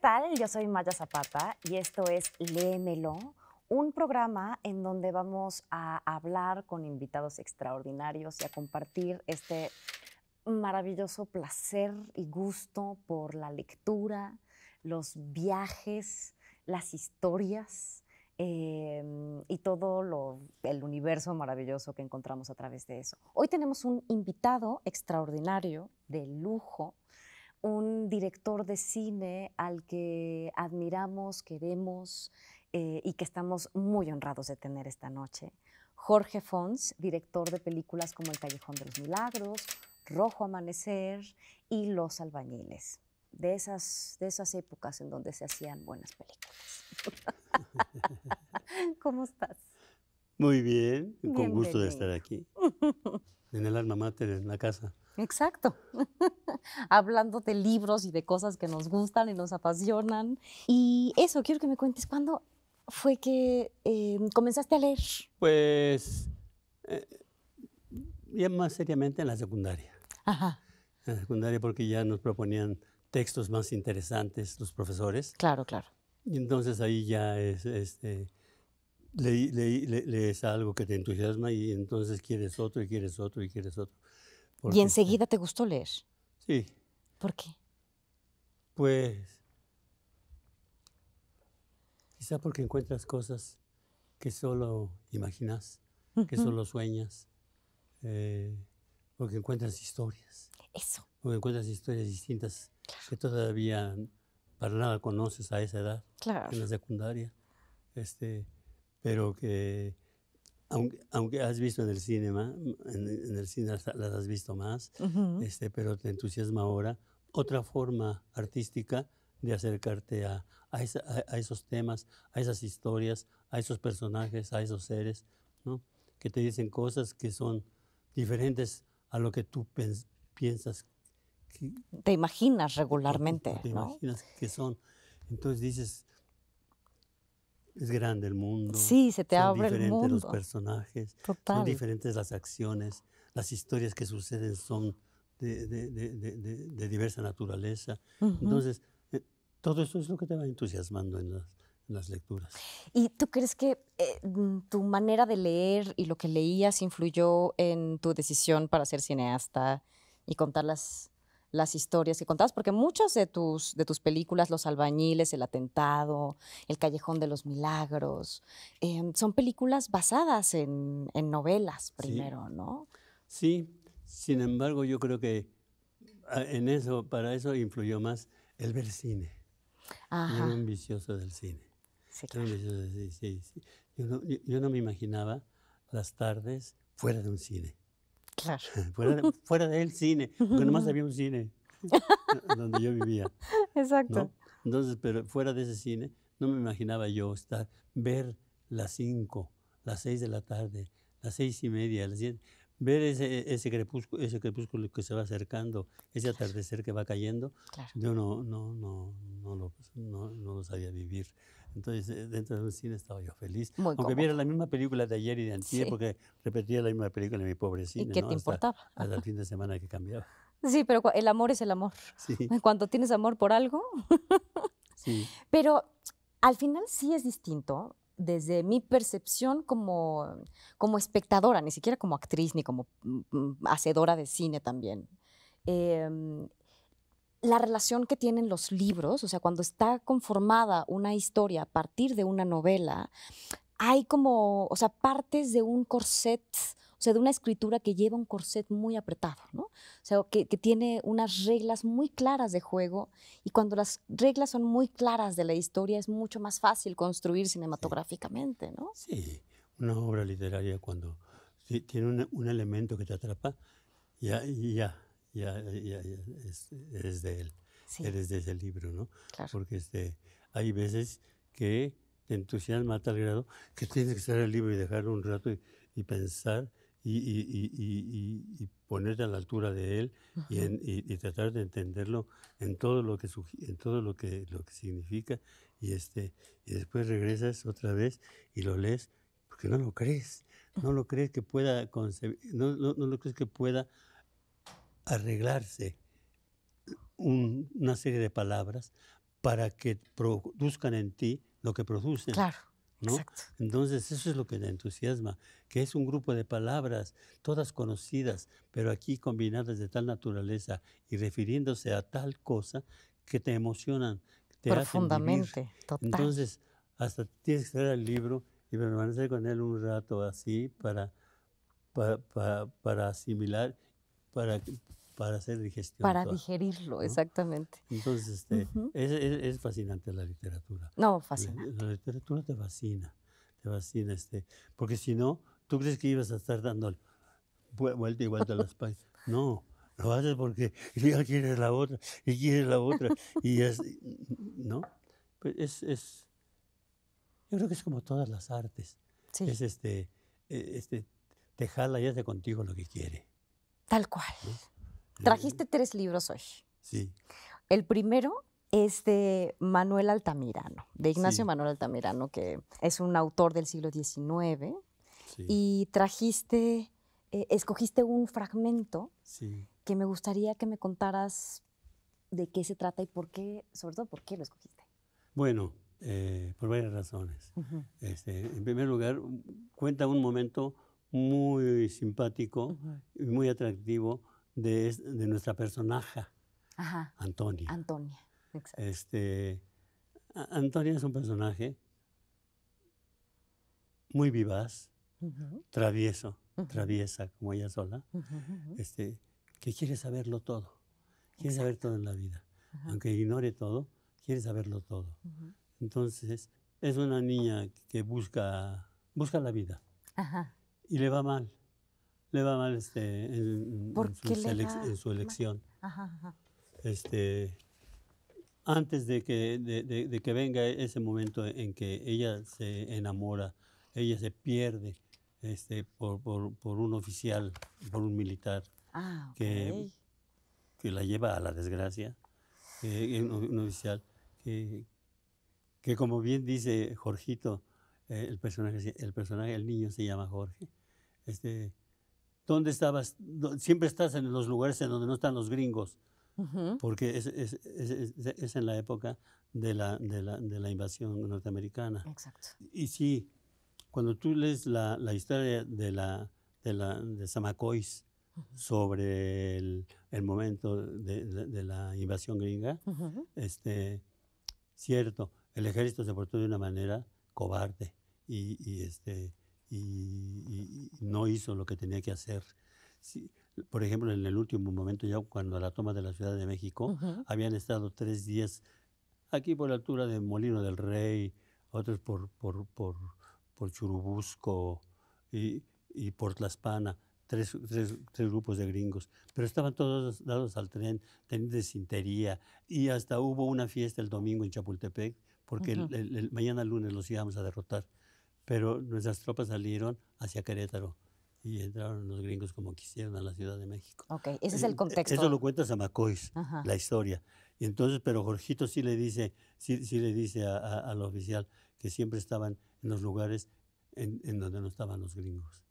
tal? Yo soy Maya Zapata y esto es Léemelo, un programa en donde vamos a hablar con invitados extraordinarios y a compartir este maravilloso placer y gusto por la lectura, los viajes, las historias em, y todo el universo maravilloso que encontramos a través de eso. Hoy tenemos un invitado extraordinario de lujo un director de cine al que admiramos, queremos eh, y que estamos muy honrados de tener esta noche. Jorge Fons, director de películas como El Callejón de los Milagros, Rojo Amanecer y Los Albañiles. De esas, de esas épocas en donde se hacían buenas películas. ¿Cómo estás? Muy bien, con gusto de estar aquí. en el alma mater, en la casa. Exacto. Hablando de libros y de cosas que nos gustan y nos apasionan. Y eso, quiero que me cuentes, ¿cuándo fue que em, comenzaste a leer? Pues eh, ya más seriamente en la secundaria. Ajá. En la secundaria porque ya nos proponían textos más interesantes los profesores. Claro, claro. Y entonces ahí ya es, este, lees algo que te entusiasma y entonces quieres otro y quieres otro y quieres otro. ¿Y enseguida te gustó leer? Sí. ¿Por qué? Pues quizá porque encuentras cosas que solo imaginas, que solo sueñas, eh, porque encuentras historias. Eso. Porque encuentras historias distintas que todavía para nada conoces a esa edad, claro. en la secundaria. Este, pero que aunque, aunque, has visto en el cine, en, en el cine las, has visto más, este, pero te entusiasma ahora otra forma artística de acercarte a, a, esos temas, a esas historias, a esos personajes, a esos seres, ¿no? que te dicen cosas que son diferentes a lo que tú piensas. te imaginas regularmente. Te, imaginas que son. Entonces dices, es grande el mundo. Sí, se te abre el mundo. diferentes los personajes. Son diferentes las acciones. Las historias que suceden son de, diversa naturaleza. Entonces, eh, todo eso es lo que te va entusiasmando en las, lecturas. ¿Y tú crees que eh, mm, tu manera de leer y lo que leías influyó en tu decisión para ser cineasta y contar las las historias que contabas, porque muchas de tus, de tus películas, Los albañiles, El atentado, El callejón de los milagros, em, son películas basadas en, novelas primero, ¿no? Sí, sin embargo yo creo que ah, en eso, para eso influyó más el ver cine. Ajá. Era un vicioso del cine. Sí, claro. yo, no, yo no me imaginaba las tardes fuera de un cine. Claro. fuera, fuera, del cine, porque nomás había un cine donde yo vivía. Exacto. Entonces, pero fuera de ese cine, no me imaginaba yo estar, ver las 5, las 6 de la tarde, las seis y media, las 7, ver ese, ese, crepúsculo, ese crepúsculo que se va acercando, ese atardecer que va cayendo, yo no, no, no, no, no lo sabía vivir. Entonces, eh, dentro del cine estaba yo feliz. Aunque viera la misma película de ayer y de antier, porque repetía la misma película en mi pobre cine. ¿Y qué te importaba? Hasta, fin de semana que cambiaba. Sí, pero el amor es el amor. Sí. Cuando tienes amor por algo. sí. Pero al final sí es distinto desde mi percepción como, como espectadora, ni siquiera como actriz ni como mm, mm, hacedora de cine también. Eh, la relación que tienen los libros, o sea, cuando está conformada una historia a partir de una novela, hay como, o sea, partes de un corset, o sea, de una escritura que lleva un corset muy apretado, ¿no? O sea, que, tiene unas reglas muy claras de juego y cuando las reglas son muy claras de la historia es mucho más fácil construir cinematográficamente, ¿no? Sí, una obra literaria cuando tiene un, elemento que te atrapa, ya, ya ya, es, eres de él, eres de ese libro, ¿no? Porque este, hay veces que te entusiasma a tal grado que tienes que cerrar el libro y dejarlo un rato y, pensar y, ponerte a la altura de él y, tratar de entenderlo en todo lo que en todo lo que lo que significa y este y después regresas otra vez y lo lees porque no lo crees no lo crees que pueda concebir, no, no, no lo crees que pueda arreglarse una serie de palabras para que produzcan en ti lo que producen. Claro. Exacto. Entonces, eso es lo que te entusiasma, que es un grupo de palabras, todas conocidas, pero aquí combinadas de tal naturaleza y refiriéndose a tal cosa que te emocionan. Te Profundamente, total. Entonces, hasta tienes que leer el libro y permanecer con él un rato así para, para, para, para asimilar, para, para hacer digestión. Para digerirlo, exactamente. Entonces, este, es, es, fascinante la literatura. No, fascinante. La, literatura te fascina, te fascina, este, porque si no, tú crees que ibas a estar dando vuelta y vuelta a las páginas. No, lo haces porque ya quieres la otra, y quieres la otra, y es, ¿no? Pues es, es, yo creo que es como todas las artes. Es este, e, este, te jala y hace contigo lo que quiere. Tal cual. Trajiste tres libros hoy. Sí. El primero es de Manuel Altamirano, de Ignacio Manuel Altamirano, que es un autor del siglo XIX. Sí. Y trajiste, eh, escogiste un fragmento sí. que me gustaría que me contaras de qué se trata y por qué, sobre todo, por qué lo escogiste. Bueno, eh, por varias razones. Este, en primer lugar, cuenta un momento muy simpático y muy atractivo de, de nuestra personaja, Antonia. Antonia, Este, Antonia es un personaje muy vivaz, travieso, traviesa como ella sola, este, que quiere saberlo todo, quiere saber todo en la vida. Aunque ignore todo, quiere saberlo todo. Entonces, es una niña que busca, busca la vida y le va mal le va mal este, en, su, elección. Este, antes de que, de, que, venga ese momento en que ella se enamora, ella se pierde este, por, por, un oficial, por un militar, ah, que, que, la lleva a la desgracia, un, oficial que, que, como bien dice Jorgito, eh, el, personaje, el personaje, el niño se llama Jorge, este, ¿Dónde estabas? Siempre estás en los lugares en donde no están los gringos, porque es, en la época de la, de la, invasión norteamericana. Exacto. Y sí, cuando tú lees la, historia de, la, de, la, Samacois sobre el, momento de, la invasión gringa, este, cierto, el ejército se portó de una manera cobarde y, y este, y, no hizo lo que tenía que hacer. por ejemplo, en el último momento, ya cuando la toma de la Ciudad de México, habían estado tres días aquí por la altura de Molino del Rey, otros por, por, por, Churubusco y, y por Tlaspana. Tres, tres, grupos de gringos, pero estaban todos dados al tren, tenían sintería y hasta hubo una fiesta el domingo en Chapultepec, porque el, mañana lunes los íbamos a derrotar pero nuestras tropas salieron hacia Querétaro y entraron los gringos como quisieron a la Ciudad de México. Ok, ese es eh, el contexto. Eso lo a Macoys la historia. Y entonces, pero Jorgito sí le dice, sí, le dice al oficial que siempre estaban en los lugares en, donde no estaban los gringos.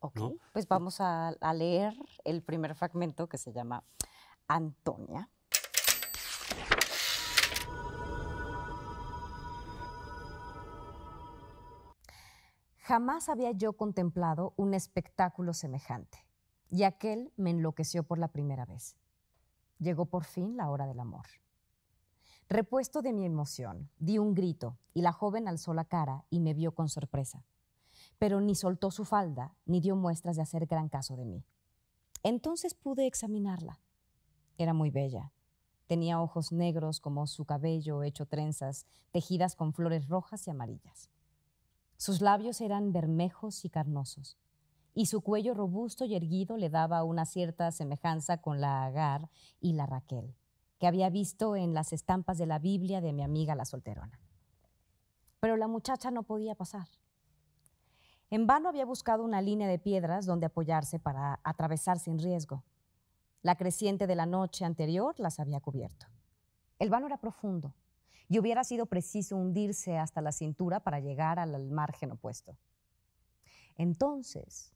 Ok, pues vamos a, a leer el primer fragmento que se llama Antonia. Jamás había yo contemplado un espectáculo semejante, y aquel me enloqueció por la primera vez. Llegó por fin la hora del amor. Repuesto de mi emoción, di un grito y la joven alzó la cara y me vio con sorpresa, pero ni soltó su falda ni dio muestras de hacer gran caso de mí. Entonces pude examinarla. Era muy bella. Tenía ojos negros como su cabello hecho trenzas, tejidas con flores rojas y amarillas. Sus labios eran bermejos y carnosos, y su cuello robusto y erguido le daba una cierta semejanza con la agar y la Raquel, que había visto en las estampas de la Biblia de mi amiga la solterona. Pero la muchacha no podía pasar. En vano había buscado una línea de piedras donde apoyarse para atravesar sin riesgo. La creciente de la noche anterior las había cubierto. El vano era profundo y hubiera sido preciso hundirse hasta la cintura para llegar al margen opuesto. Entonces,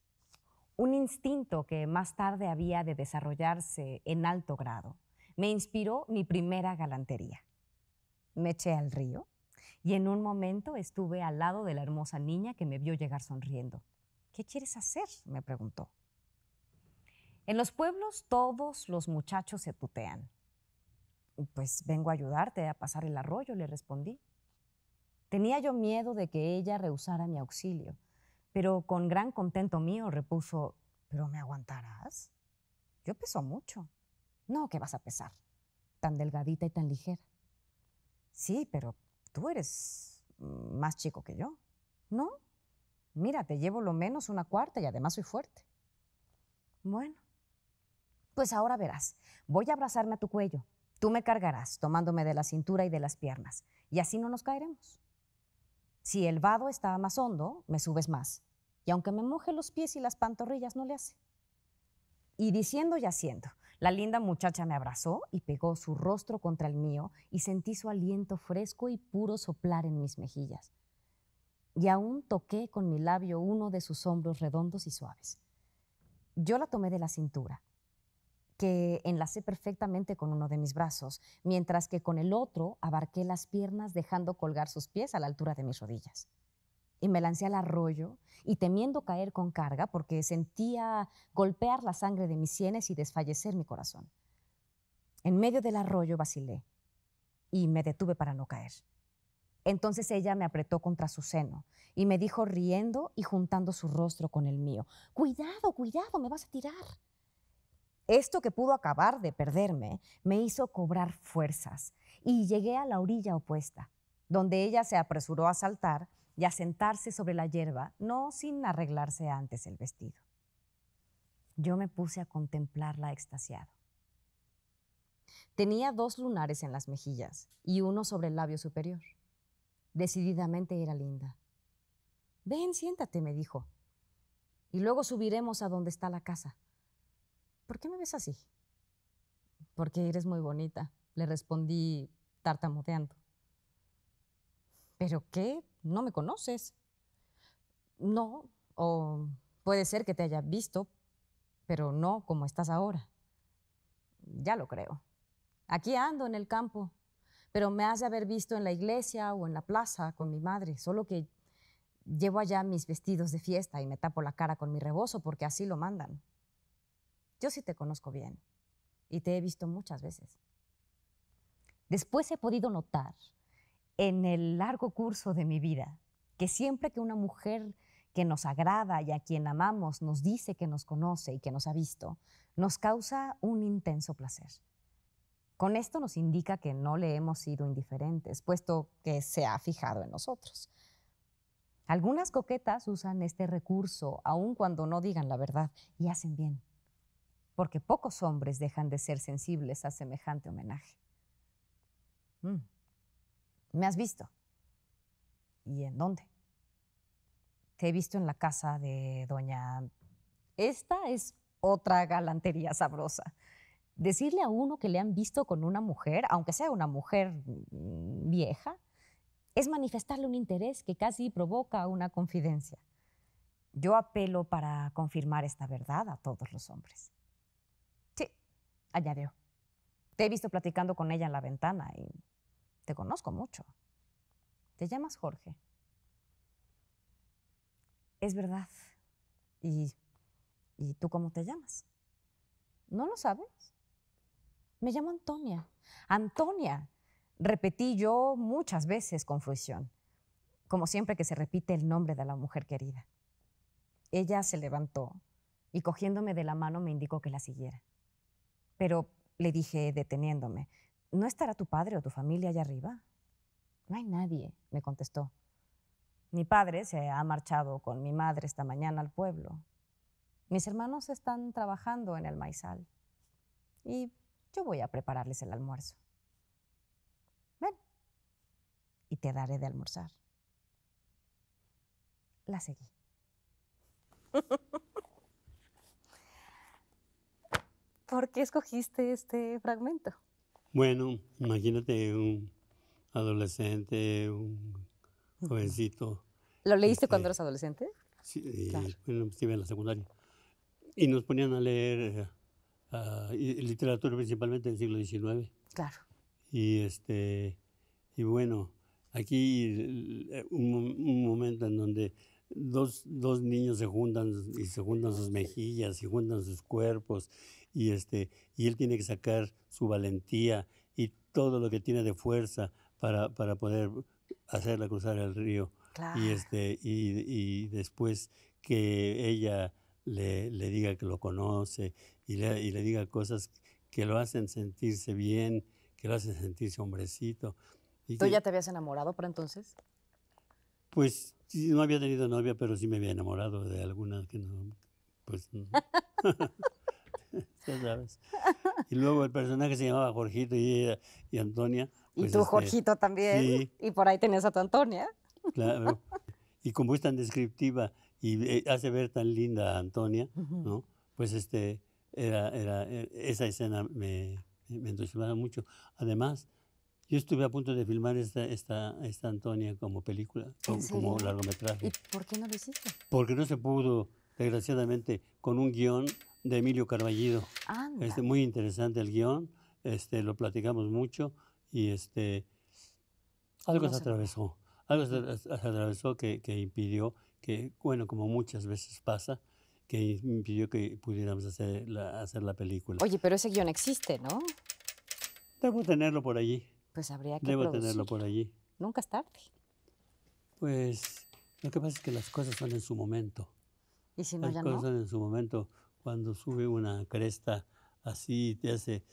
un instinto que más tarde había de desarrollarse en alto grado me inspiró mi primera galantería. Me eché al río y en un momento estuve al lado de la hermosa niña que me vio llegar sonriendo. ¿Qué quieres hacer? me preguntó. En los pueblos todos los muchachos se tutean pues vengo a ayudarte a pasar el arroyo, le respondí. Tenía yo miedo de que ella rehusara mi auxilio, pero con gran contento mío repuso, ¿pero me aguantarás? Yo peso mucho. No, que vas a pesar, tan delgadita y tan ligera. Sí, pero tú eres más chico que yo. ¿No? Mira, te llevo lo menos una cuarta y además soy fuerte. Bueno, pues ahora verás, voy a abrazarme a tu cuello Tú me cargarás tomándome de la cintura y de las piernas, y así no nos caeremos. Si el vado está más hondo, me subes más, y aunque me moje los pies y las pantorrillas, no le hace. Y diciendo y haciendo, la linda muchacha me abrazó y pegó su rostro contra el mío, y sentí su aliento fresco y puro soplar en mis mejillas. Y aún toqué con mi labio uno de sus hombros redondos y suaves. Yo la tomé de la cintura que enlacé perfectamente con uno de mis brazos, mientras que con el otro abarqué las piernas dejando colgar sus pies a la altura de mis rodillas. Y me lancé al arroyo y temiendo caer con carga porque sentía golpear la sangre de mis sienes y desfallecer mi corazón. En medio del arroyo vacilé y me detuve para no caer. Entonces ella me apretó contra su seno y me dijo riendo y juntando su rostro con el mío, Cuidado, cuidado, me vas a tirar. Esto que pudo acabar de perderme me hizo cobrar fuerzas y llegué a la orilla opuesta, donde ella se apresuró a saltar y a sentarse sobre la hierba, no sin arreglarse antes el vestido. Yo me puse a contemplarla extasiado. Tenía dos lunares en las mejillas y uno sobre el labio superior. Decididamente era linda. Ven, siéntate, me dijo. Y luego subiremos a donde está la casa. ¿por qué me ves así? Porque eres muy bonita, le respondí tartamudeando. ¿Pero qué? ¿No me conoces? No, o puede ser que te haya visto, pero no como estás ahora. Ya lo creo. Aquí ando en el campo, pero me has de haber visto en la iglesia o en la plaza con mi madre, solo que llevo allá mis vestidos de fiesta y me tapo la cara con mi rebozo porque así lo mandan. Yo sí te conozco bien y te he visto muchas veces. Después he podido notar en el largo curso de mi vida que siempre que una mujer que nos agrada y a quien amamos nos dice que nos conoce y que nos ha visto, nos causa un intenso placer. Con esto nos indica que no le hemos sido indiferentes, puesto que se ha fijado en nosotros. Algunas coquetas usan este recurso, aun cuando no digan la verdad, y hacen bien porque pocos hombres dejan de ser sensibles a semejante homenaje. Mm. ¿Me has visto? ¿Y en dónde? Te he visto en la casa de doña... Esta es otra galantería sabrosa. Decirle a uno que le han visto con una mujer, aunque sea una mujer mm, vieja, es manifestarle un interés que casi provoca una confidencia. Yo apelo para confirmar esta verdad a todos los hombres añadió. Te he visto platicando con ella en la ventana y te conozco mucho. Te llamas Jorge. Es verdad. ¿Y, ¿Y tú cómo te llamas? ¿No lo sabes? Me llamo Antonia. Antonia, repetí yo muchas veces con fruición, como siempre que se repite el nombre de la mujer querida. Ella se levantó y cogiéndome de la mano me indicó que la siguiera. Pero le dije deteniéndome, ¿no estará tu padre o tu familia allá arriba? No hay nadie, me contestó. Mi padre se ha marchado con mi madre esta mañana al pueblo. Mis hermanos están trabajando en el maizal y yo voy a prepararles el almuerzo. Ven y te daré de almorzar. La seguí. ¿Por qué escogiste este fragmento? Bueno, imagínate un adolescente, un jovencito. ¿Lo leíste cuando este, eras adolescente? Sí, eh, claro. estuve pues, en la secundaria. Y nos ponían a leer ah, literatura principalmente del siglo XIX. Claro. Y, este, y bueno, aquí un, un momento en donde dos, dos, niños se juntan y se juntan sus mejillas y juntan sus cuerpos y, este, y él tiene que sacar su valentía y todo lo que tiene de fuerza para, poder hacerla cruzar el río. Y, este, y, después que ella le, diga que lo conoce y le, diga cosas que lo hacen sentirse bien, que lo hacen sentirse hombrecito. Y ¿Tú ya te habías enamorado para entonces? Pues no había tenido novia, pero sí me había enamorado de alguna que no. Pues no. Y luego el personaje se llamaba Jorgito y, Antonia. y pues, tú, este, Jorgito, también. Y por ahí tenías a tu Antonia. Claro. Y como es tan descriptiva y eh, hace ver tan linda a Antonia, ¿no? Pues este, era, e, esa escena me, entusiasmaba mucho. Además, yo estuve a punto de filmar esta, esta, esta Antonia como película, como, largometraje. por qué no lo hiciste? Porque no se pudo, desgraciadamente, con un guión de Emilio Carballido. Es este, muy interesante el guión, este, lo platicamos mucho y este, algo se, atravesó, algo se, atravesó que, impidió que, bueno, como muchas veces pasa, que impidió que pudiéramos hacer la, hacer la película. Oye, pero ese guión existe, ¿no? Debo tenerlo por allí. Pues habría que Debo tenerlo por allí. Nunca es tarde. Pues lo que pasa es que las cosas son en su momento. ¿Y si no, las cosas son en su momento cuando sube una cresta así, te hace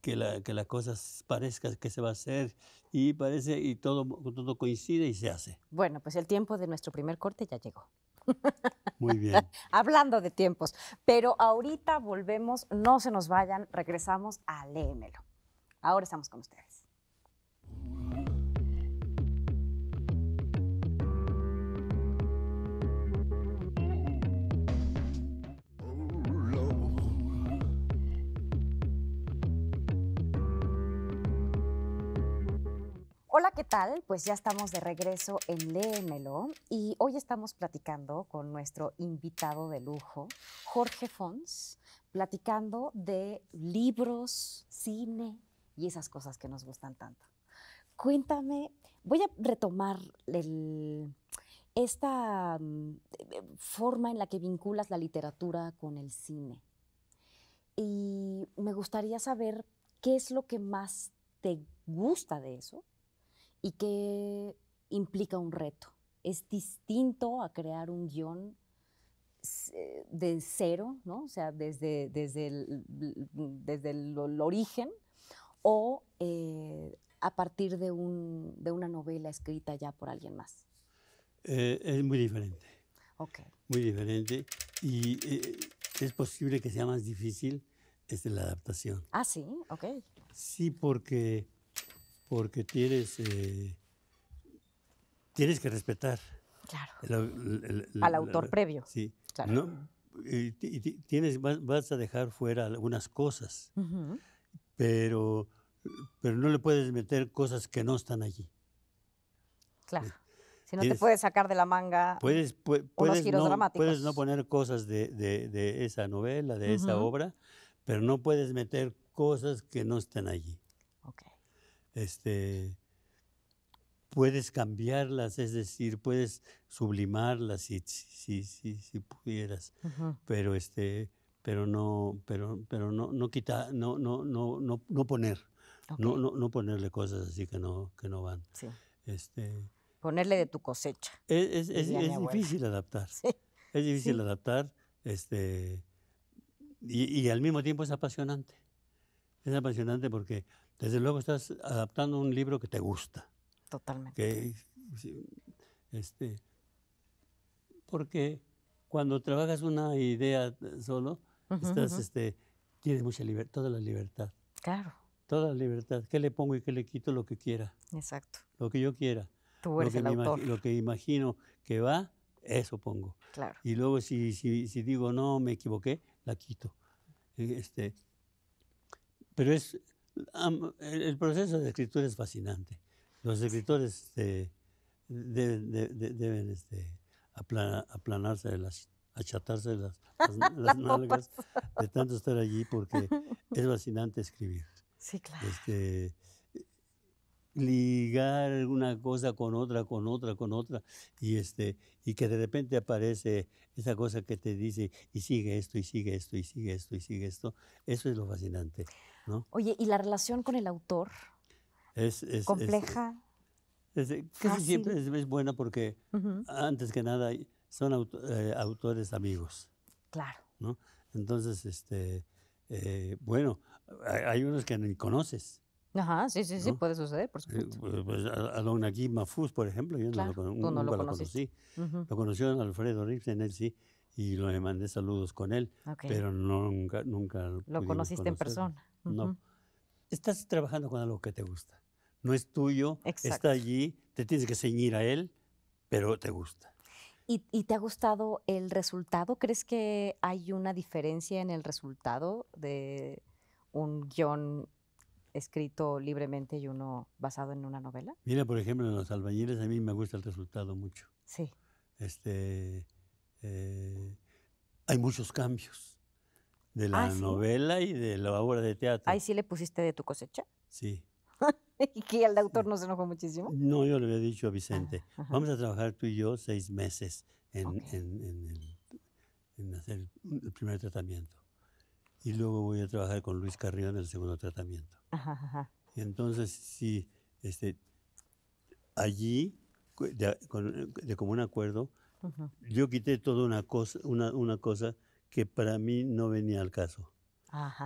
que la, que la cosa parezca que se va a hacer y parece y todo, todo coincide y se hace. Bueno, pues el tiempo de nuestro primer corte ya llegó. Muy bien. Hablando de tiempos, pero ahorita volvemos, no se nos vayan, regresamos a Léemelo. Ahora estamos con ustedes. Hola, ¿qué tal? Pues ya estamos de regreso en Léemelo y hoy estamos platicando con nuestro invitado de lujo, Jorge Fons, platicando de libros, cine y esas cosas que nos gustan tanto. Cuéntame, voy a retomar esta mm, forma en la que vinculas la literatura con el cine. Y me gustaría saber qué es lo que más te gusta de eso y que implica un reto. Es distinto a crear un guión eh, de cero, ¿no? O sea, desde, desde, el, desde el, origen o eh, a partir de, una novela escrita ya por alguien más. Eh, es muy diferente. Muy diferente. Y es posible que sea más difícil este, la adaptación. Ah, sí, ok. Sí, porque porque tienes, eh, tienes que respetar. Al autor previo. Sí. y, tienes, vas, a dejar fuera algunas cosas, pero, pero no le puedes meter cosas que no están allí. Claro. Eh, si no te puedes sacar de la manga puedes, giros no, dramáticos. Puedes no poner cosas de, esa novela, de esa obra, pero no puedes meter cosas que no están allí este, puedes cambiarlas, es decir, puedes sublimarlas si, si, si, si pudieras, pero este, pero no, pero, pero no, no quitar, no, no, no, no, poner, no, no, ponerle cosas así que no, que no van. Este, ponerle de tu cosecha. Es, difícil adaptar. Es difícil adaptar, este, y, y al mismo tiempo es apasionante. Es apasionante porque desde luego estás adaptando un libro que te gusta. Totalmente. Este, porque cuando trabajas una idea solo, estás, este, tienes mucha libertad, toda la libertad. Claro. Toda la libertad. ¿Qué le pongo y qué le quito? Lo que quiera. Exacto. Lo que yo quiera. Tú eres lo que Lo que imagino que va, eso pongo. Claro. Y luego si, si, digo, no, me equivoqué, la quito. E, este, pero es, el proceso de escritura es fascinante. Los escritores este, deben, este, aplanarse de las achatarse las, las, nalgas de tanto estar allí porque es fascinante escribir. Sí, claro. Este, ligar una cosa con otra, con otra, con otra, y, este, y que de repente aparece esa cosa que te dice, y sigue esto, y sigue esto, y sigue esto, y sigue esto. Eso es lo fascinante. ¿no? Oye, ¿y la relación con el autor? Es, compleja. Es, siempre es, buena porque, antes que nada, son eh, autores amigos. Claro. Entonces, este, eh, bueno, hay unos que ni conoces. Ajá, sí, sí, sí, puede suceder, por eh, supuesto. Eh, pues, a, Don Mafus, por ejemplo, yo no lo, lo, conocí. Lo conoció Alfredo Ripsen, él sí, y le mandé saludos con él, pero no, nunca, nunca lo conociste en persona. No. Estás trabajando con algo que te gusta. No es tuyo, está allí, te tienes que ceñir a él, pero te gusta. ¿Y, ¿Y, te ha gustado el resultado? ¿Crees que hay una diferencia en el resultado de un guión escrito libremente y uno basado en una novela? Mira, por ejemplo, en Los Albañiles a mí me gusta el resultado mucho. Sí. Este, eh, hay muchos cambios de la ah, novela y de la obra de teatro. ¿Ahí sí le pusiste de tu cosecha? Sí. ¿Y que el autor no se enojó muchísimo? No, yo le había dicho a Vicente, ah, vamos a trabajar tú y yo seis meses en hacer el primer tratamiento y luego voy a trabajar con Luis Carrión el segundo tratamiento. Ajá, Entonces, sí, este, allí, de, como común acuerdo, yo quité toda una cosa, una, una, cosa que para mí no venía al caso.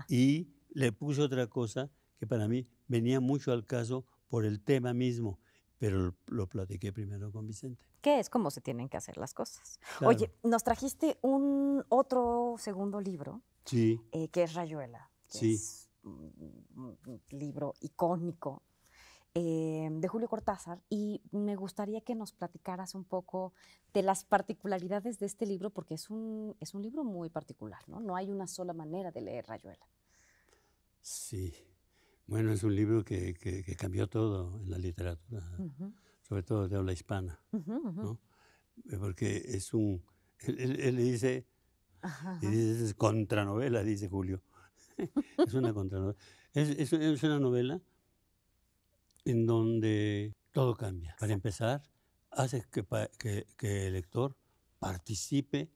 Y le puse otra cosa que para mí venía mucho al caso por el tema mismo, pero lo, platiqué primero con Vicente. ¿Qué es cómo se tienen que hacer las cosas? Oye, nos trajiste un otro segundo libro sí. Eh, que es Rayuela, es un, libro icónico eh, de Julio Cortázar y me gustaría que nos platicaras un poco de las particularidades de este libro, porque es un, es un libro muy particular, ¿no? No hay una sola manera de leer Rayuela. Sí, bueno, es un libro que, cambió todo en la literatura, sobre todo de habla hispana, ¿no? Eh, porque es un, él, le él dice, y es contranovela, dice Julio. es una contranovela. Es, una novela en donde todo cambia. Para empezar, hace que, que, el lector participe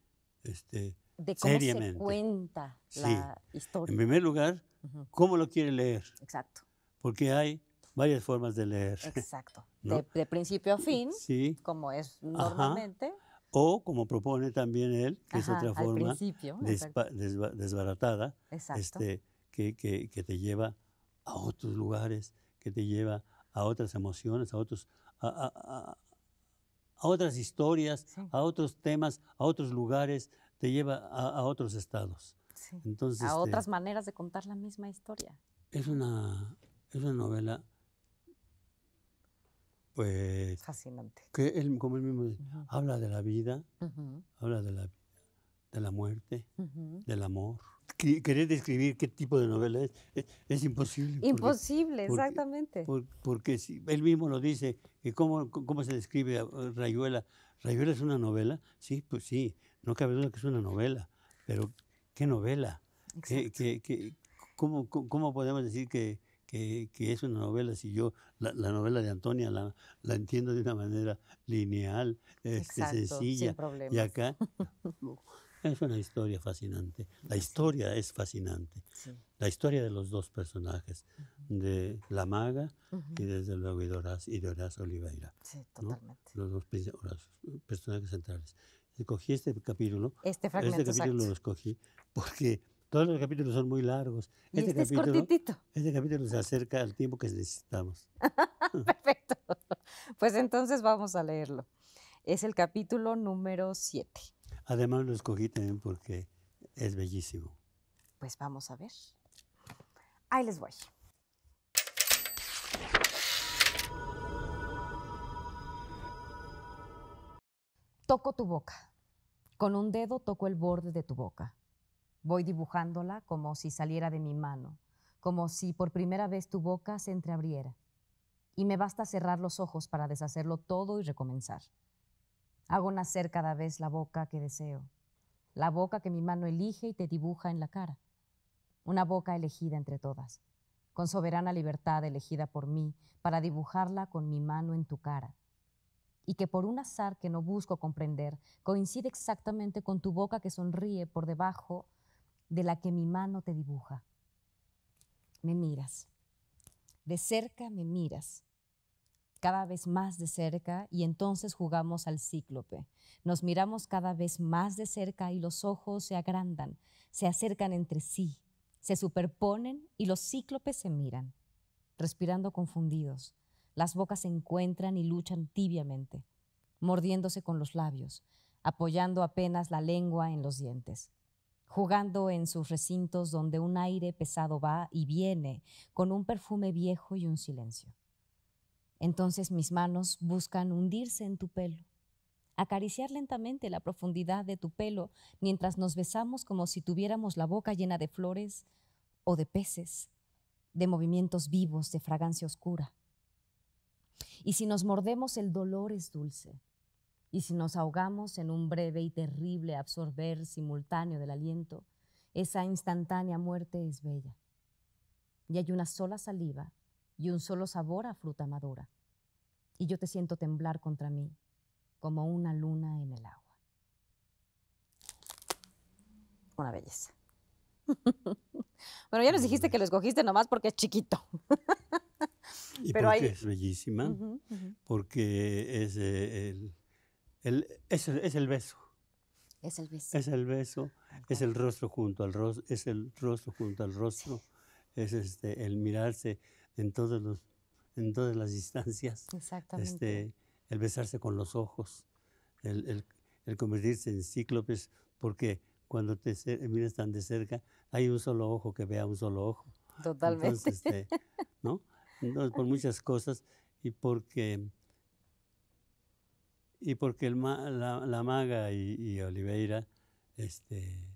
este, de cómo se cuenta la historia. En primer lugar, cómo lo quiere leer. Exacto. Porque hay varias formas de leer. Exacto. De, de, principio a fin, sí. como es normalmente o como propone también él, que es otra forma desbaratada, este, que, te lleva a otros lugares, que te lleva a otras emociones, a, otros, a, otras historias, a otros temas, a otros lugares, te lleva a, otros estados. Entonces, a este otras maneras de contar la misma historia. Es una, es una novela pues, Fascinante. Que él, como él mismo dice, habla de la vida, habla de la muerte, del amor. Querer describir qué tipo de novela es, e, es, imposible. Imposible, exactamente. Porque, si, él mismo lo dice, que cómo, se describe Rayuela. ¿Rayuela es una novela? Sí, pues sí, no cabe duda que es una novela, pero ¿qué novela? cómo, podemos decir que, que, es una novela, si yo la, novela de Antonia la, la, entiendo de una manera lineal, este, sencilla, y acá es una historia fascinante. La historia es fascinante. La historia de los dos personajes, de la maga y desde luego de Horacio, y de Oliveira. Sí, totalmente. Los dos personajes centrales. Escogí este capítulo. Este, este capítulo lo escogí porque todos los capítulos son muy largos. Este, este, es cortitito. Este capítulo se acerca al tiempo que necesitamos. Perfecto. Pues entonces vamos a leerlo. Es el capítulo número 7. Además lo escogí también porque es bellísimo. Pues vamos a ver. Ahí les voy. Toco tu boca. Con un dedo toco el borde de tu boca. Voy dibujándola como si saliera de mi mano, como si por primera vez tu boca se entreabriera. Y me basta cerrar los ojos para deshacerlo todo y recomenzar. Hago nacer cada vez la boca que deseo, la boca que mi mano elige y te dibuja en la cara. Una boca elegida entre todas, con soberana libertad elegida por mí para dibujarla con mi mano en tu cara y que por un azar que no busco comprender coincide exactamente con tu boca que sonríe por debajo de la que mi mano te dibuja. Me miras, de cerca me miras, cada vez más de cerca y entonces jugamos al cíclope. Nos miramos cada vez más de cerca y los ojos se agrandan, se acercan entre sí, se superponen y los cíclopes se miran, respirando confundidos. Las bocas se encuentran y luchan tibiamente, mordiéndose con los labios, apoyando apenas la lengua en los dientes jugando en sus recintos donde un aire pesado va y viene, con un perfume viejo y un silencio. Entonces mis manos buscan hundirse en tu pelo, acariciar lentamente la profundidad de tu pelo mientras nos besamos como si tuviéramos la boca llena de flores o de peces, de movimientos vivos, de fragancia oscura. Y si nos mordemos, el dolor es dulce. Y si nos ahogamos en un breve y terrible absorber simultáneo del aliento, esa instantánea muerte es bella. Y hay una sola saliva y un solo sabor a fruta madura. Y yo te siento temblar contra mí como una luna en el agua. Una belleza. bueno, ya nos dijiste que lo escogiste nomás porque es chiquito. Pero porque es bellísima, porque es eh, el es, el beso. Es el beso. Es el beso, es el rostro junto al rostro, es el rostro junto al rostro, es este, el mirarse en, todos los, en todas las distancias. Este, Exactamente. el besarse con los ojos, el, convertirse en cíclopes, porque cuando te miras tan de cerca, hay un solo ojo que vea un solo ojo. Totalmente. Este, ¿no? Entonces, por muchas cosas y porque y porque el, la, maga y, Oliveira este,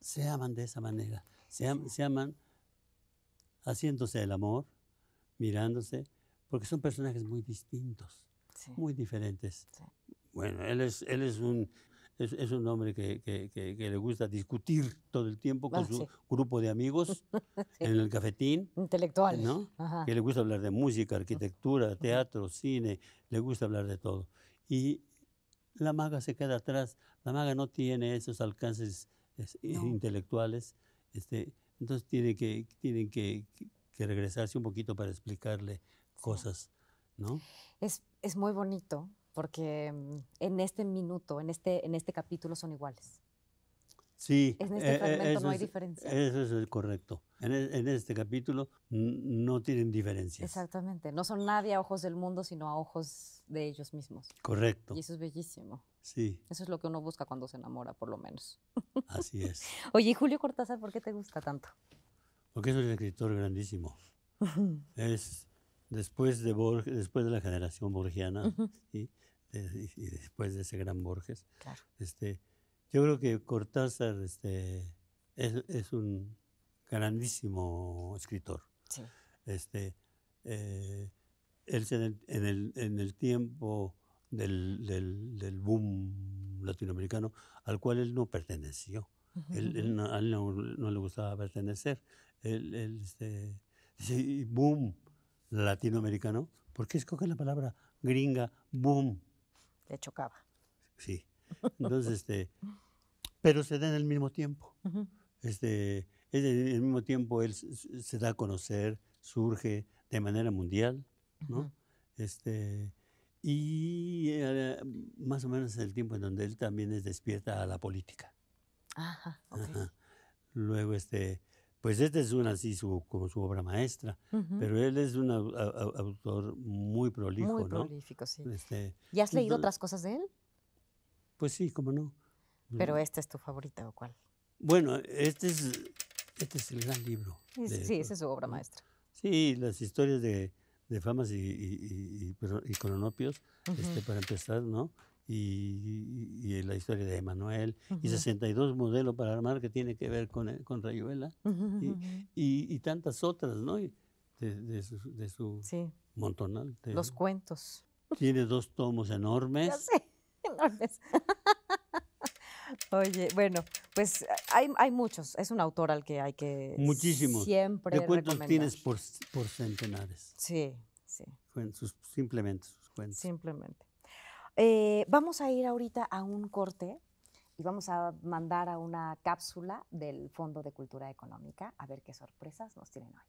se aman de esa manera, se, aman haciéndose el amor, mirándose, porque son personajes muy distintos, muy diferentes. Bueno, él es, él es un es, es un hombre que, que, le gusta discutir todo el tiempo con ah, su grupo de amigos en el cafetín. Intelectual. ¿no? Que le gusta hablar de música, arquitectura, teatro, cine, le gusta hablar de todo. Y la maga se queda atrás, la maga no tiene esos alcances eh, intelectuales, este, entonces tiene que, tienen que, que regresarse un poquito para explicarle cosas, ¿no? Es, es muy bonito porque mm, en este minuto, en este, en este capítulo son iguales. Sí, en este e, e, fragmento no hay diferencia. Eso es correcto. E, en, este capítulo no tienen diferencia. Exactamente. No son nadie a ojos del mundo, sino a ojos de ellos mismos. Correcto. Y eso es bellísimo. Sí. Eso es lo que uno busca cuando se enamora, por lo menos. Así es. Oye, ¿y Julio Cortázar por qué te gusta tanto? Porque es un escritor grandísimo. es después de, después de la generación borgiana y después de ese gran Borges. Este, yo creo que Cortázar este, es, un grandísimo escritor. Este, eh, en el, tiempo del, boom latinoamericano al cual él no perteneció. a él no, le gustaba pertenecer. Él, este, boom, latinoamericano, ¿por qué la palabra gringa, boom? Le chocaba. Sí. Entonces, este, pero se da en el mismo tiempo. este, en el mismo tiempo él se da a conocer, surge de manera mundial, ¿no? Este, y eh, más o menos es el tiempo en donde él también es despierta a la política. Ajá, Luego, este, pues este es una así su, como su obra maestra, pero él es un autor muy prolijo, muy ¿no? prolífico, sí. ¿Y has leído otras cosas de él? Pues sí, cómo no. ¿Pero esta es tu favorita o cuál? Bueno, este es, este es el gran libro. Sí, esa es su obra maestra. Sí, las historias de, de famas y, y, y, cronopios, este, para empezar, ¿no? y, la historia de Emanuel, y 62 modelos para armar que tiene que ver con, con Rayuela, y, tantas otras, ¿no? De, de, su, de montonal. Los cuentos. Tiene dos tomos enormes. enormes. Oye, bueno, pues hay, hay, muchos. Es un autor al que hay que Muchísimos. siempre ¿De cuentos tienes por, centenares? Sí, sí. simplemente sus cuentos. Simplemente. Eh, vamos a ir ahorita a un corte y vamos a mandar a una cápsula del Fondo de Cultura Económica a ver qué sorpresas nos tienen hoy.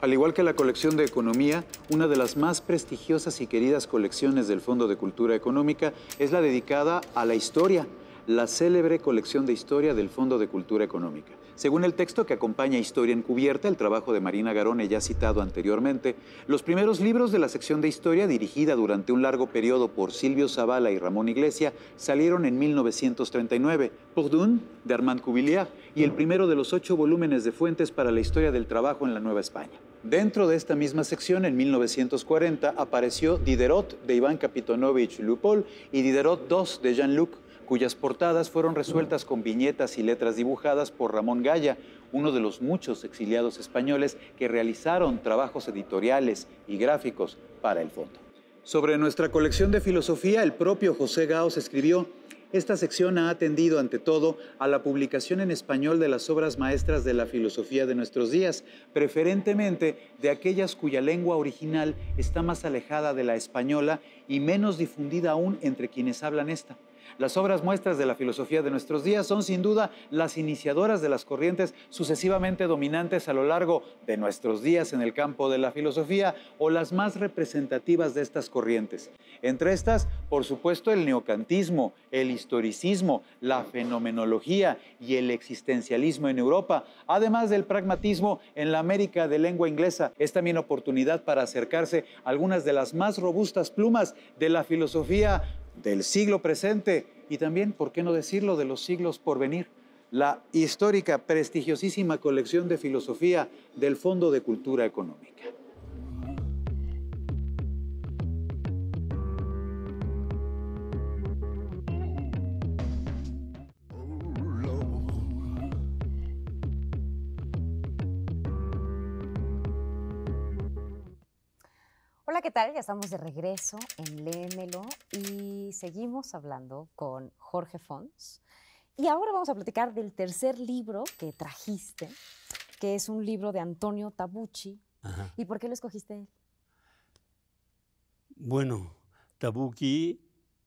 Al igual que la colección de economía, una de las más prestigiosas y queridas colecciones del Fondo de Cultura Económica es la dedicada a la historia, la célebre colección de historia del Fondo de Cultura Económica. Según el texto que acompaña Historia Encubierta, el trabajo de Marina Garone ya citado anteriormente, los primeros libros de la sección de historia dirigida durante un largo periodo por Silvio Zavala y Ramón Iglesia salieron en 1939, Pordun de Armand Cuvillard, y el primero de los ocho volúmenes de fuentes para la historia del trabajo en la Nueva España. Dentro de esta misma sección, en 1940, apareció Diderot de Iván Kapitonovich Lupol y Diderot II de Jean-Luc cuyas portadas fueron resueltas con viñetas y letras dibujadas por Ramón Gaya, uno de los muchos exiliados españoles que realizaron trabajos editoriales y gráficos para el fondo. Sobre nuestra colección de filosofía, el propio José Gaos escribió, esta sección ha atendido ante todo a la publicación en español de las obras maestras de la filosofía de nuestros días, preferentemente de aquellas cuya lengua original está más alejada de la española y menos difundida aún entre quienes hablan esta. Las obras muestras de la filosofía de nuestros días son sin duda las iniciadoras de las corrientes sucesivamente dominantes a lo largo de nuestros días en el campo de la filosofía o las más representativas de estas corrientes. Entre estas, por supuesto, el neocantismo, el historicismo, la fenomenología y el existencialismo en Europa, además del pragmatismo en la América de lengua inglesa. Es también oportunidad para acercarse a algunas de las más robustas plumas de la filosofía del siglo presente y también, ¿por qué no decirlo?, de los siglos por venir. La histórica, prestigiosísima colección de filosofía del Fondo de Cultura Económica. Hola, ¿qué tal? Ya estamos de regreso en Lémelo y seguimos hablando con Jorge Fons. Y ahora vamos a platicar del tercer libro que trajiste, que es un libro de Antonio Tabucci. ¿Y por qué lo escogiste él? Bueno, Tabucci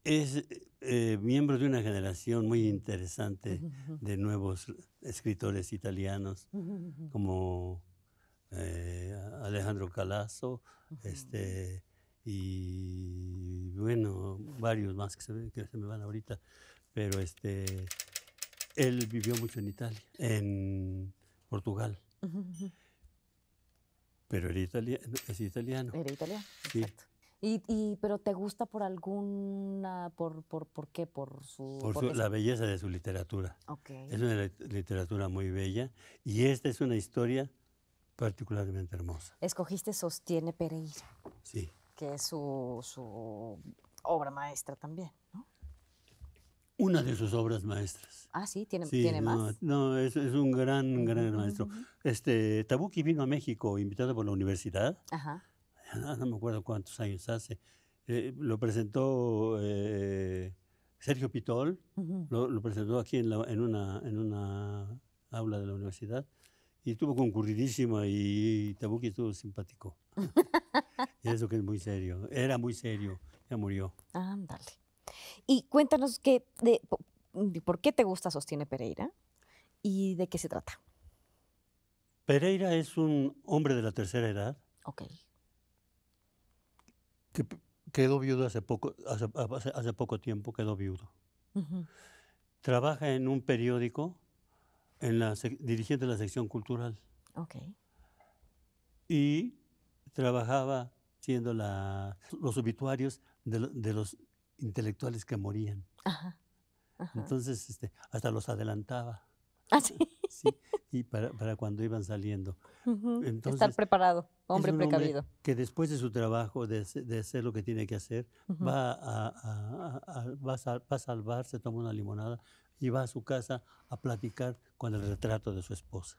es eh, miembro de una generación muy interesante de nuevos escritores italianos, como eh, Alejandro Calazo, este, y bueno, varios más que se, me, van ahorita, pero este, él vivió mucho en Italia, en Portugal. Pero era italiano, es italiano. Era italiano. Y, pero te gusta por alguna, por, qué, por su... la belleza de su literatura. Es una literatura muy bella y esta es una historia particularmente hermosa. Escogiste Sostiene Pereira. Sí. Que es su, su obra maestra también, ¿no? Una de sus obras maestras. Ah, sí, tiene, ¿tiene más. No, es, es, un gran, gran maestro. Este, Tabuki vino a México invitado por la universidad. Ajá. Ah, no, me acuerdo cuántos años hace. Eh, lo presentó eh, Sergio Pitol, lo, lo, presentó aquí en, la, en, una, en una aula de la universidad y estuvo concurridísima y, Tabuki estuvo simpático. eso que es muy serio. Era muy serio. Ya murió. Ándale. Y cuéntanos qué, de, por qué te gusta Sostiene Pereira y de qué se trata. Pereira es un hombre de la tercera edad. Ok. Que quedó viudo hace poco, hace, poco tiempo, quedó viudo. Trabaja en un periódico en la dirigente de la sección cultural. Ok. Y trabajaba siendo la, los obituarios de, los intelectuales que morían. Ajá, Entonces, este, hasta los adelantaba. ¿Ah, sí? y para, para, cuando iban saliendo. Entonces, Estar preparado, hombre precavido. que después de su trabajo, de, de, hacer lo que tiene que hacer, va, a, salvarse, va, a, toma una limonada, y va a su casa a platicar con el retrato de su esposa.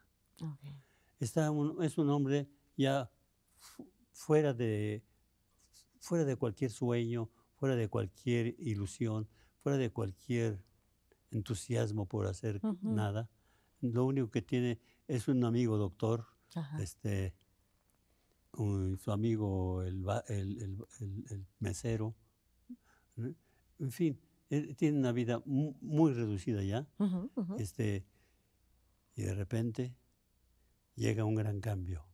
Está es un hombre ya fuera de, fuera de cualquier sueño, fuera de cualquier ilusión, fuera de cualquier entusiasmo por hacer nada. Lo único que tiene es un amigo doctor, este, su amigo el, el, el mesero, en fin, eh, tiene una vida muy, reducida ya. Este, y de repente llega un gran cambio.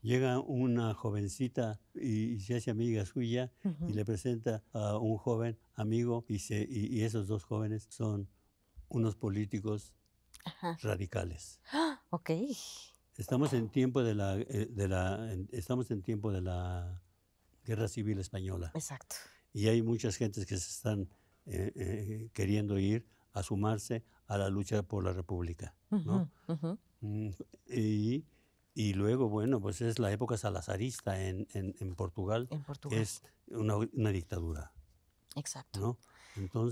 Llega una jovencita y, se hace amiga suya y le presenta a un joven amigo y, se, y, esos dos jóvenes son unos políticos radicales. Ok. Estamos en tiempo de la, eh, de la, estamos en tiempo de la guerra civil española. Exacto. Y hay muchas gentes que se están eh, eh, queriendo ir a sumarse a la lucha por la República. Mm, y, luego, bueno, pues es la época salazarista en, Portugal, es una, dictadura. Exacto.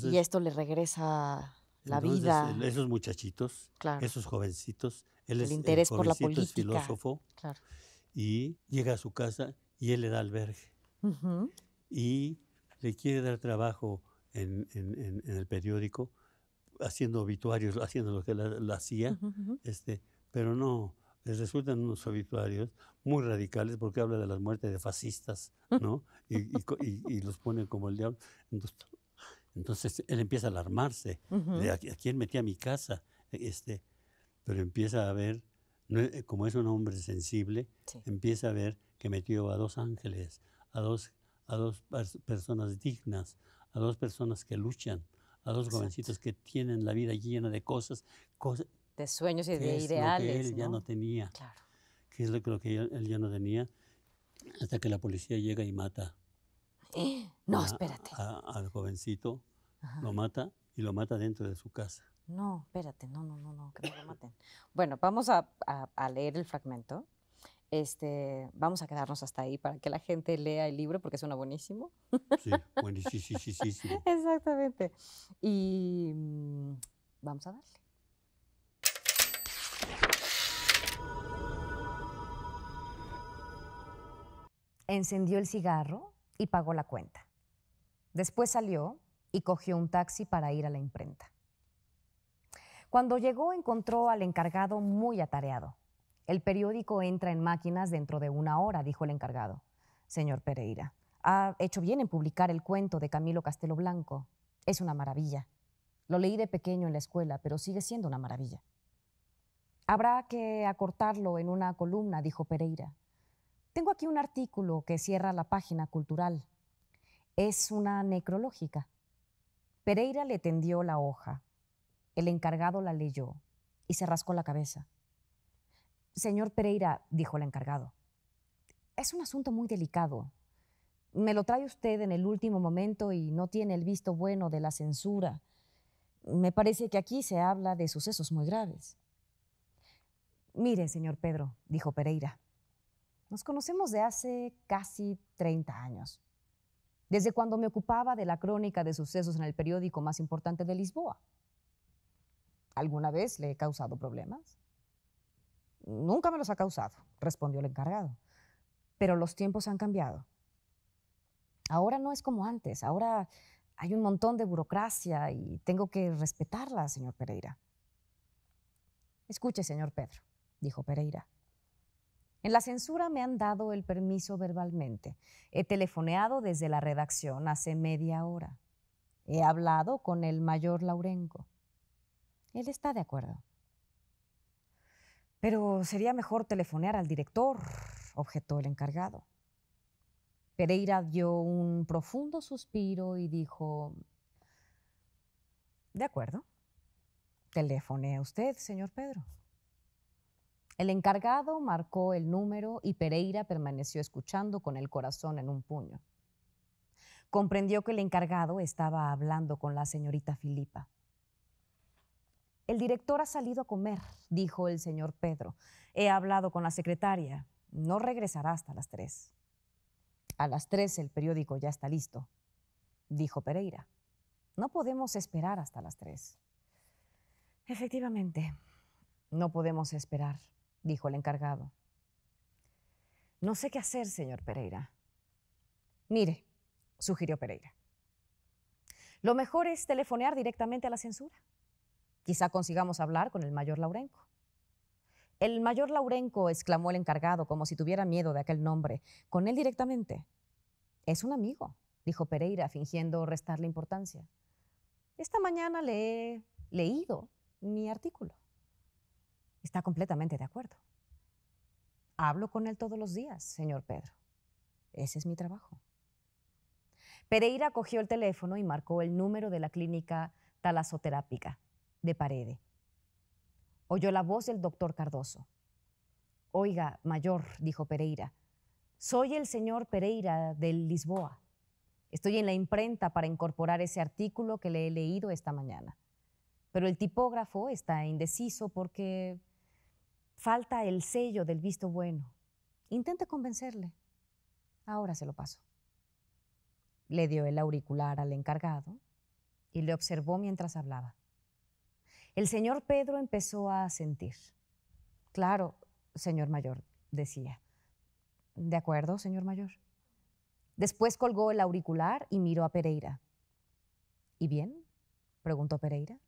y esto le regresa la vida. Esos muchachitos, esos jovencitos, él el es, interés el por la política. Es filósofo claro. y llega a su casa y él le da albergue. Y le quiere dar trabajo en, el periódico, haciendo obituarios, haciendo lo que la, hacía, este, pero no, les resultan unos obituarios muy radicales porque habla de las muertes de fascistas, ¿no? y, los pone como el diablo. Entonces, él empieza a alarmarse de a, a, quién metí a mi casa, este, pero empieza a ver, eh, como es un hombre sensible, empieza a ver que metió a dos ángeles, a dos, a dos personas dignas, a dos personas que luchan, a dos jovencitos que tienen la vida llena de cosas, de sueños y de ideales. Lo que él ya no tenía. Claro. Que es lo que, él, ya no tenía, hasta que la policía llega y mata. No, espérate. al jovencito lo mata y lo mata dentro de su casa. No, espérate, no, no, no, no, que no lo maten. Bueno, vamos a, a leer el fragmento. Este, vamos a quedarnos hasta ahí para que la gente lea el libro porque suena buenísimo. Sí, buenísimo. Sí, sí, sí, Exactamente. Y mm, vamos a darle. Encendió el cigarro y pagó la cuenta. Después salió y cogió un taxi para ir a la imprenta. Cuando llegó encontró al encargado muy atareado el periódico entra en máquinas dentro de una hora, dijo el encargado. Señor Pereira, ha hecho bien en publicar el cuento de Camilo Castelo Blanco. Es una maravilla. Lo leí de pequeño en la escuela, pero sigue siendo una maravilla. Habrá que acortarlo en una columna, dijo Pereira. Tengo aquí un artículo que cierra la página cultural. Es una necrológica. Pereira le tendió la hoja. El encargado la leyó y se rascó la cabeza. Señor Pereira, dijo el encargado, es un asunto muy delicado. Me lo trae usted en el último momento y no tiene el visto bueno de la censura. Me parece que aquí se habla de sucesos muy graves. Mire, señor Pedro, dijo Pereira, nos conocemos de hace casi 30 años, desde cuando me ocupaba de la crónica de sucesos en el periódico más importante de Lisboa. ¿Alguna vez le he causado problemas? Nunca me los ha causado, respondió el encargado. Pero los tiempos han cambiado. Ahora no es como antes, ahora hay un montón de burocracia y tengo que respetarla, señor Pereira. Escuche, señor Pedro, dijo Pereira. En la censura me han dado el permiso verbalmente. He telefoneado desde la redacción hace media hora. He hablado con el mayor Laurenco. Él está de acuerdo. Pero sería mejor telefonear al director, objetó el encargado. Pereira dio un profundo suspiro y dijo, de acuerdo, telefone a usted, señor Pedro. El encargado marcó el número y Pereira permaneció escuchando con el corazón en un puño. Comprendió que el encargado estaba hablando con la señorita Filipa. El director ha salido a comer, dijo el señor Pedro. He hablado con la secretaria. No regresará hasta las tres. A las tres el periódico ya está listo, dijo Pereira. No podemos esperar hasta las tres. Efectivamente, no podemos esperar, dijo el encargado. No sé qué hacer, señor Pereira. Mire, sugirió Pereira. Lo mejor es telefonear directamente a la censura. Quizá consigamos hablar con el mayor Laurenco. El mayor Laurenco, exclamó el encargado, como si tuviera miedo de aquel nombre. Con él directamente. Es un amigo, dijo Pereira, fingiendo restarle importancia. Esta mañana le he leído mi artículo. Está completamente de acuerdo. Hablo con él todos los días, señor Pedro. Ese es mi trabajo. Pereira cogió el teléfono y marcó el número de la clínica talasoterápica de Paredes. Oyó la voz del doctor Cardoso. Oiga, mayor, dijo Pereira, soy el señor Pereira del Lisboa. Estoy en la imprenta para incorporar ese artículo que le he leído esta mañana. Pero el tipógrafo está indeciso porque falta el sello del visto bueno. Intente convencerle. Ahora se lo paso. Le dio el auricular al encargado y le observó mientras hablaba. El señor Pedro empezó a sentir. Claro, señor mayor, decía. De acuerdo, señor mayor. Después colgó el auricular y miró a Pereira. ¿Y bien? preguntó Pereira.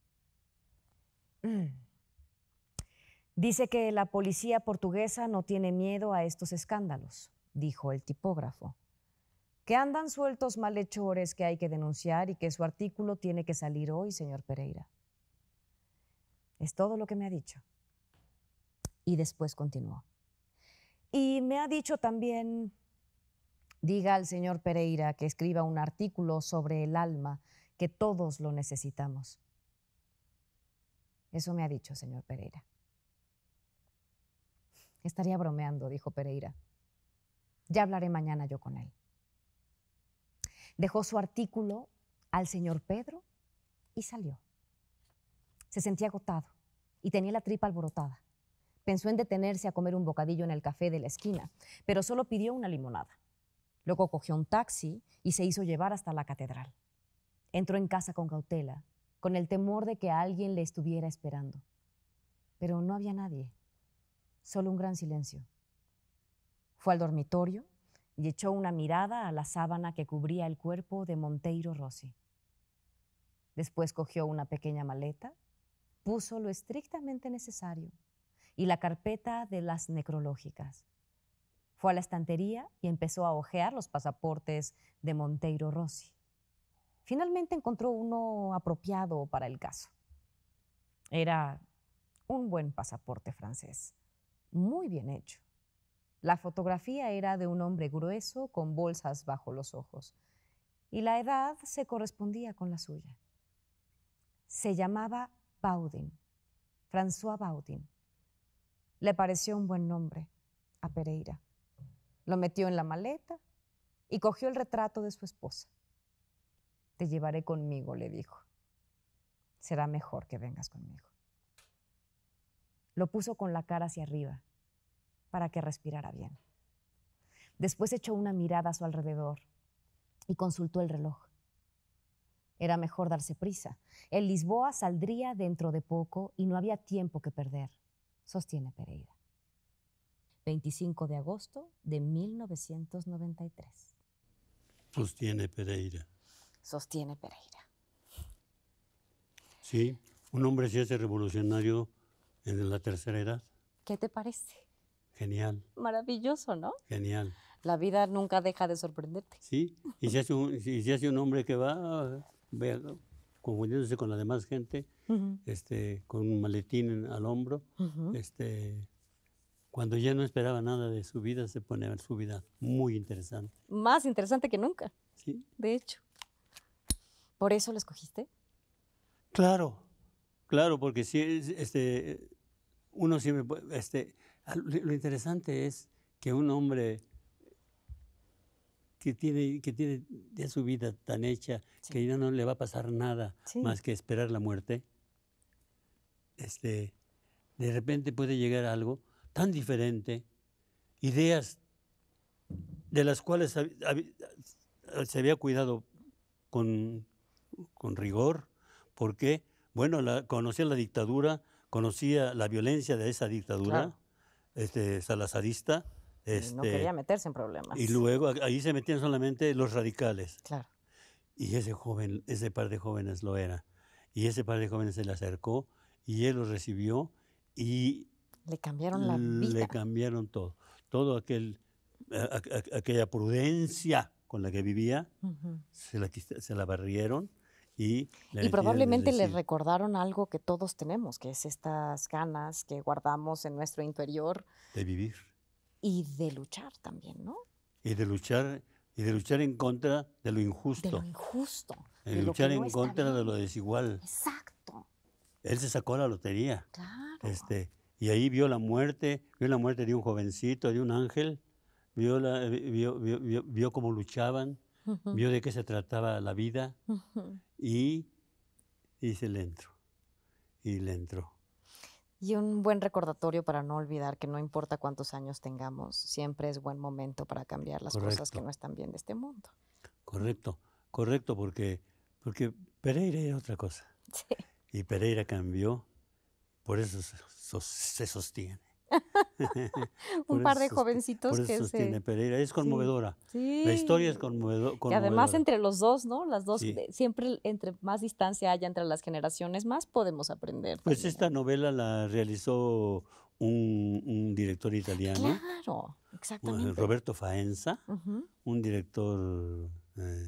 Mm. Dice que la policía portuguesa no tiene miedo a estos escándalos, dijo el tipógrafo. Que andan sueltos malhechores que hay que denunciar y que su artículo tiene que salir hoy, señor Pereira. Es todo lo que me ha dicho. Y después continuó. Y me ha dicho también, diga al señor Pereira que escriba un artículo sobre el alma, que todos lo necesitamos. Eso me ha dicho, señor Pereira. Estaría bromeando, dijo Pereira. Ya hablaré mañana yo con él. Dejó su artículo al señor Pedro y salió. Se sentía agotado y tenía la tripa alborotada. Pensó en detenerse a comer un bocadillo en el café de la esquina, pero solo pidió una limonada. Luego cogió un taxi y se hizo llevar hasta la catedral. Entró en casa con cautela, con el temor de que alguien le estuviera esperando. Pero no había nadie, solo un gran silencio. Fue al dormitorio y echó una mirada a la sábana que cubría el cuerpo de Monteiro Rossi. Después cogió una pequeña maleta puso lo estrictamente necesario y la carpeta de las necrológicas. Fue a la estantería y empezó a hojear los pasaportes de Monteiro Rossi. Finalmente encontró uno apropiado para el caso. Era un buen pasaporte francés, muy bien hecho. La fotografía era de un hombre grueso con bolsas bajo los ojos y la edad se correspondía con la suya. Se llamaba Baudin, François Baudin. Le pareció un buen nombre a Pereira. Lo metió en la maleta y cogió el retrato de su esposa. Te llevaré conmigo, le dijo. Será mejor que vengas conmigo. Lo puso con la cara hacia arriba para que respirara bien. Después echó una mirada a su alrededor y consultó el reloj. Era mejor darse prisa. El Lisboa saldría dentro de poco y no había tiempo que perder, sostiene Pereira. 25 de agosto de 1993. Sostiene Pereira. Sostiene Pereira. Sí, un hombre se hace revolucionario en la tercera edad. ¿Qué te parece? Genial. Maravilloso, ¿no? Genial. La vida nunca deja de sorprenderte. Sí, y si hace un, un hombre que va confundiéndose con la demás gente, este, con un maletín al hombro, este, cuando ya no esperaba nada de su vida, se pone a ver su vida. Muy interesante. Más interesante que nunca. Sí. De hecho. ¿Por eso lo escogiste? Claro, claro, porque sí, este, uno siempre, este, lo interesante es que un hombre que tiene, que tiene ya su vida tan hecha, que ya no le va a pasar nada más que esperar la muerte, este, de repente puede llegar algo tan diferente, ideas de las cuales ah, se había cuidado con, rigor, porque, bueno, conocía la dictadura, conocía la violencia de esa dictadura este, salazarista, no quería este, meterse en problemas. Y luego ahí se metían solamente los radicales. Claro. Y ese joven, ese par de jóvenes lo era. Y ese par de jóvenes se le acercó y él lo recibió y... Le cambiaron la vida. Le cambiaron todo. Todo aquel, aquella prudencia con la que vivía, se, la, se la barrieron y... y probablemente le recordaron algo que todos tenemos, que es estas ganas que guardamos en nuestro interior. De vivir y de luchar también, ¿no? Y de luchar y de luchar en contra de lo injusto. De lo injusto. De, luchar en contra de lo desigual. Exacto. Él se sacó la lotería. Claro. Este, y ahí vio la muerte, vio la muerte de un jovencito, de un ángel, vio, la, eh, vio, vio, vio cómo luchaban, vio de qué se trataba la vida y, y se le entró. Y le entró y un buen recordatorio para no olvidar que no importa cuántos años tengamos, siempre es buen momento para cambiar las cosas que no están bien de este mundo. Correcto, correcto, porque, porque Pereira era otra cosa. Sí. Y Pereira cambió, por eso se sostiene. un par de jovencitos que Pereira. Es conmovedora. La historia es conmovedora. Y además entre los dos, ¿no? Las dos, eh, siempre entre más distancia haya entre las generaciones, más podemos aprender. Pues esta novela la realizó un, director italiano. Claro, exactamente. Eh, Roberto Faenza, un director eh,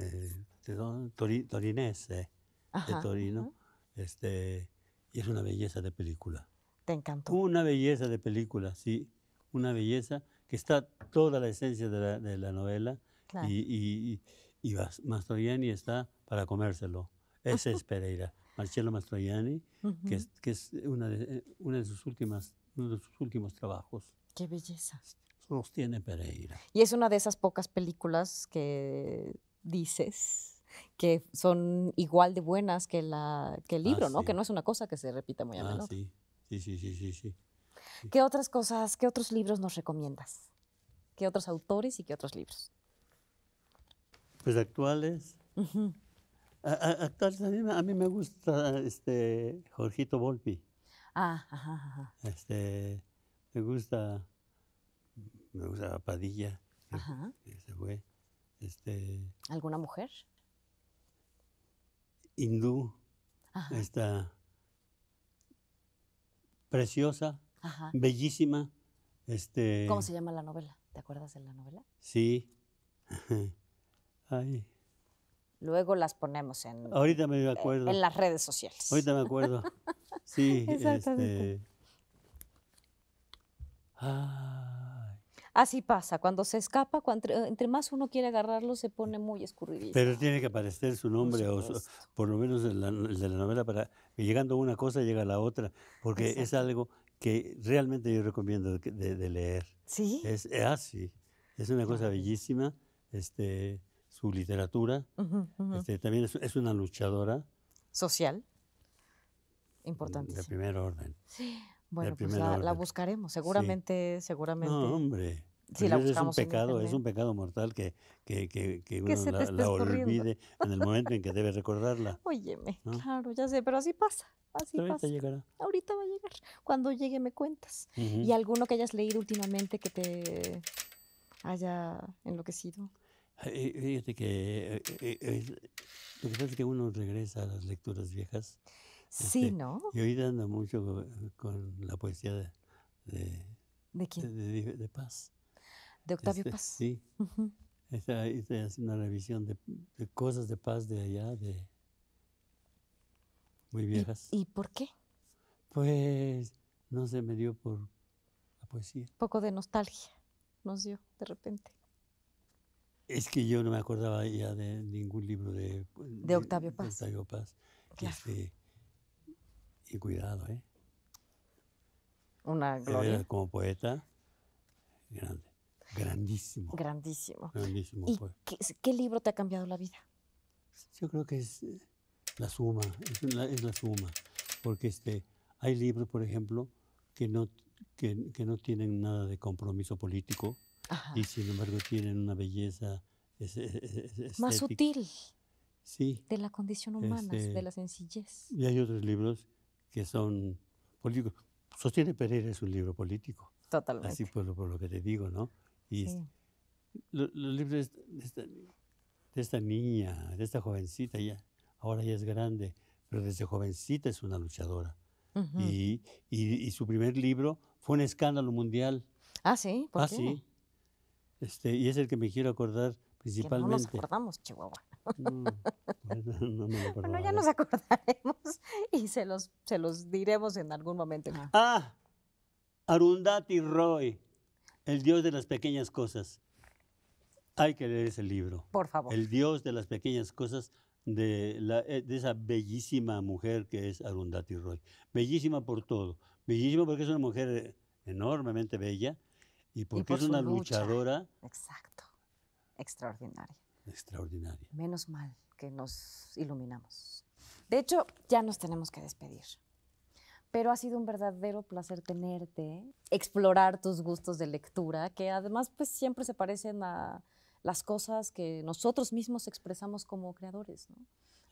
eh de Torino. este, y es una belleza de película. Te encantó. Una belleza de película, sí, una belleza que está toda la esencia de la, novela y, y, y, Mastroianni está para comérselo. Ese es Pereira, Marcello Mastroianni, que, es, una eh, una de sus últimas, uno de sus últimos trabajos. Qué belleza. Los tiene Pereira. Y es una de esas pocas películas que dices que son igual de buenas que, la, que el ah, libro, ¿no? Que no es una cosa que se repita muy a ah, Sí. Sí, sí, sí, sí, sí. ¿Qué otras cosas, qué otros libros nos recomiendas? ¿Qué otros autores y qué otros libros? Pues actuales. a, actuales, a mí, me gusta este, Jorgito Volpi. Ah, ajá, ajá. Este, me gusta, me gusta Padilla. Ajá. Este, ¿Alguna mujer? Hindú. Ajá preciosa, bellísima. Este... ¿Cómo se llama la novela? ¿Te acuerdas de la novela? Sí. Ay. Luego las ponemos en, Ahorita me eh, en las redes sociales. Ahorita me acuerdo. Sí, Este... Ah. Así pasa, cuando se escapa, eh, entre más uno quiere agarrarlo, se pone muy escurridizo. Pero tiene que aparecer su nombre, por, o, por lo menos el de la novela, para que llegando una cosa llega la otra, porque es algo que realmente yo recomiendo de, leer. ¿Sí? Es eh, así, ah, es una cosa bellísima, este, su literatura, Este, también es, es una luchadora. Social, importante. De primer orden. Sí. Bueno, pues la, buscaremos, seguramente, seguramente. No, hombre. Si pues es un pecado, es un pecado mortal que, que, que, que uno la, olvide en el momento en que debe recordarla. Óyeme, claro, ya sé, pero así pasa, así pasa. Ahorita llegará. Ahorita va a llegar. Cuando llegue me cuentas. ¿Y alguno que hayas leído últimamente que te haya enloquecido? Fíjate que eh, eh, eh, lo que pasa es que uno regresa a las lecturas viejas Sí, este, ¿no? Y ahorita ando mucho con, la poesía de, de... quién? De, Paz. ¿De Octavio este, Paz? Sí. Estoy haciendo una revisión de, cosas de paz de allá, de muy viejas. ¿Y, por qué? Pues no se me dio por la poesía. Un poco de nostalgia nos dio de repente. Es que yo no me acordaba ya de ningún libro de, de, Octavio Paz. Octavio Paz. Claro. Este, y cuidado, ¿eh? Una gloria. como poeta, grande. Grandísimo. Grandísimo. ¿Y Qué, libro te ha cambiado la vida? Yo creo que es eh, la suma, es la, suma. Porque este, hay libros, por ejemplo, que no, que, no tienen nada de compromiso político y sin embargo tienen una belleza más sutil. Sí. De la condición humana, este, de la sencillez. Y hay otros libros que son políticos. Sostiene Pereira es un libro político. Totalmente. Así por, lo que te digo, ¿no? sí. los libros de esta, niña, de esta jovencita, ya, ahora ya es grande, pero desde jovencita es una luchadora. y, y, su primer libro fue un escándalo mundial. Ah, sí, ¿por ah, Sí. Este, y es el que me quiero acordar principalmente. Chihuahua. No, bueno, ya nos acordaremos y se los, se los diremos en algún momento. Ah, Arundhati Roy, el dios de las pequeñas cosas. Hay que leer ese libro. Por favor. El dios de las pequeñas cosas de, eh, de esa bellísima mujer que es Arundhati Roy. Bellísima por todo. Bellísima porque es una mujer eh, enormemente bella y porque es una luchadora. Exacto. Extraordinaria. Extraordinaria. Menos mal que nos iluminamos. De hecho, ya nos tenemos que despedir. Pero ha sido un verdadero placer tenerte, explorar tus gustos de lectura, que además pues siempre se parecen a las cosas que nosotros mismos expresamos como creadores, ¿no?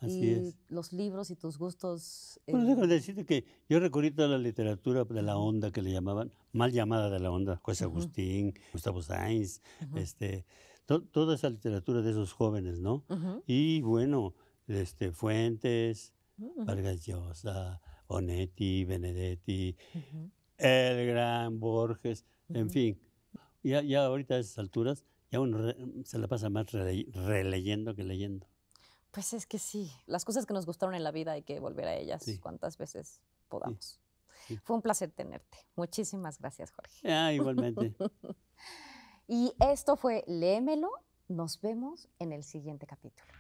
Así y es. los libros y tus gustos. Eh... Bueno, déjame decirte que yo recorrí toda la literatura de la onda que le llamaban, mal llamada de la onda, José Agustín, Gustavo Sainz, este, toda esa literatura de esos jóvenes, ¿no? Y bueno, este, Fuentes, Vargas Llosa, Onetti, Benedetti, el gran Borges, en fin. Ya, ya ahorita a esas alturas ya uno se la pasa más releyendo que leyendo. Pues es que sí, las cosas que nos gustaron en la vida hay que volver a ellas cuantas veces podamos. Fue un placer tenerte. Muchísimas gracias, Jorge. Ah, igualmente. Y esto fue lémelo. Nos vemos en el siguiente capítulo.